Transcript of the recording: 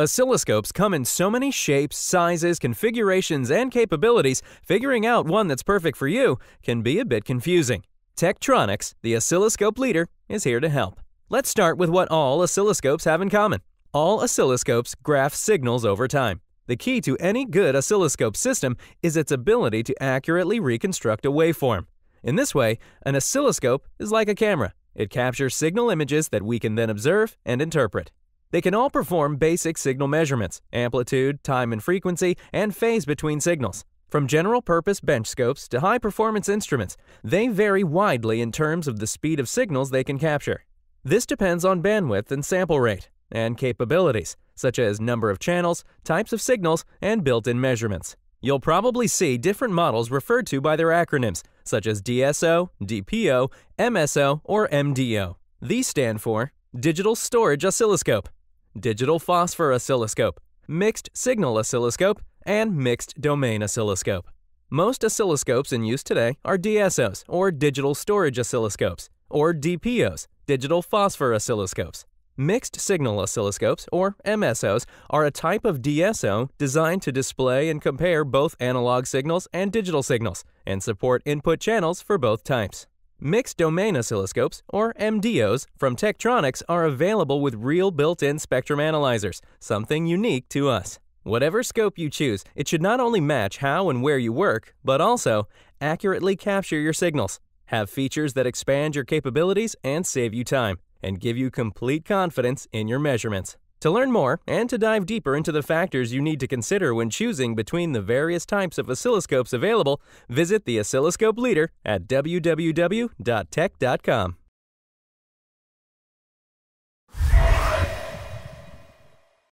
Oscilloscopes come in so many shapes, sizes, configurations, and capabilities, figuring out one that's perfect for you can be a bit confusing. Tektronix, the oscilloscope leader, is here to help. Let's start with what all oscilloscopes have in common. All oscilloscopes graph signals over time. The key to any good oscilloscope system is its ability to accurately reconstruct a waveform. In this way, an oscilloscope is like a camera. It captures signal images that we can then observe and interpret. They can all perform basic signal measurements, amplitude, time and frequency, and phase between signals. From general purpose bench scopes to high performance instruments, they vary widely in terms of the speed of signals they can capture. This depends on bandwidth and sample rate, and capabilities, such as number of channels, types of signals, and built in measurements. You'll probably see different models referred to by their acronyms, such as DSO, DPO, MSO, or MDO. These stand for Digital Storage Oscilloscope digital phosphor oscilloscope, mixed signal oscilloscope, and mixed domain oscilloscope. Most oscilloscopes in use today are DSOs, or digital storage oscilloscopes, or DPOs, digital phosphor oscilloscopes. Mixed signal oscilloscopes, or MSOs, are a type of DSO designed to display and compare both analog signals and digital signals, and support input channels for both types. Mixed domain oscilloscopes, or MDOs, from Tektronix are available with real built-in spectrum analyzers, something unique to us. Whatever scope you choose, it should not only match how and where you work, but also accurately capture your signals, have features that expand your capabilities and save you time, and give you complete confidence in your measurements. To learn more and to dive deeper into the factors you need to consider when choosing between the various types of oscilloscopes available, visit the oscilloscope leader at www.tech.com.